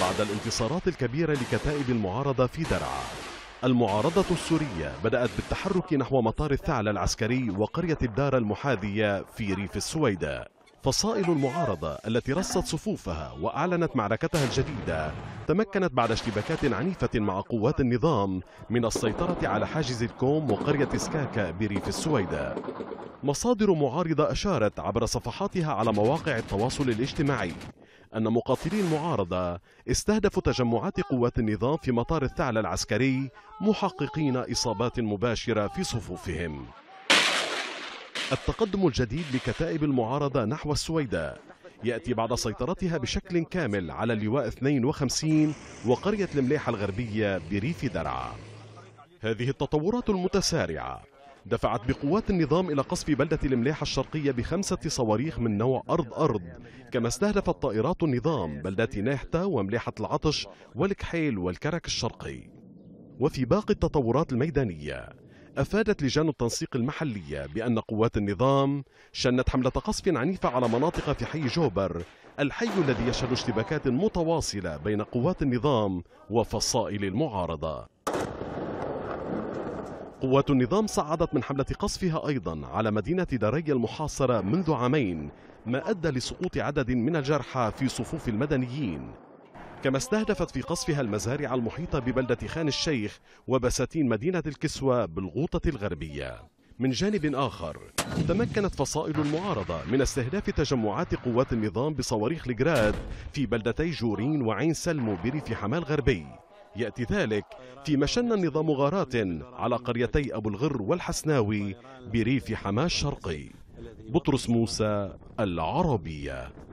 بعد الانتصارات الكبيرة لكتائب المعارضة في درعا المعارضة السورية بدأت بالتحرك نحو مطار الثعلى العسكري وقرية الدار المحاذية في ريف السويداء فصائل المعارضة التي رصت صفوفها وأعلنت معركتها الجديدة تمكنت بعد اشتباكات عنيفة مع قوات النظام من السيطرة على حاجز الكوم وقرية سكاكا بريف السويداء مصادر معارضة أشارت عبر صفحاتها على مواقع التواصل الاجتماعي أن مقاتلي المعارضة استهدفوا تجمعات قوات النظام في مطار الثعلى العسكري محققين إصابات مباشرة في صفوفهم التقدم الجديد لكتائب المعارضة نحو السويداء يأتي بعد سيطرتها بشكل كامل على اللواء 52 وقرية المليحة الغربية بريف درعا هذه التطورات المتسارعة دفعت بقوات النظام إلى قصف بلدة المليحة الشرقية بخمسة صواريخ من نوع أرض-أرض كما استهدفت طائرات النظام بلدات ناحتة ومليحة العطش والكحيل والكرك الشرقي وفي باقي التطورات الميدانية أفادت لجان التنسيق المحلية بأن قوات النظام شنت حملة قصف عنيفة على مناطق في حي جوبر الحي الذي يشهد اشتباكات متواصلة بين قوات النظام وفصائل المعارضة قوات النظام صعدت من حملة قصفها أيضا على مدينة داريا المحاصرة منذ عامين ما أدى لسقوط عدد من الجرحى في صفوف المدنيين كما استهدفت في قصفها المزارع المحيطة ببلدة خان الشيخ وبساتين مدينة الكسوة بالغوطة الغربية من جانب آخر تمكنت فصائل المعارضة من استهداف تجمعات قوات النظام بصواريخ الجراد في بلدتي جورين وعين سلمو بريف حماه الغربي يأتي ذلك فيما شن النظام غارات على قريتي أبو الغر والحسناوي بريف حماه الشرقي بطرس موسى العربية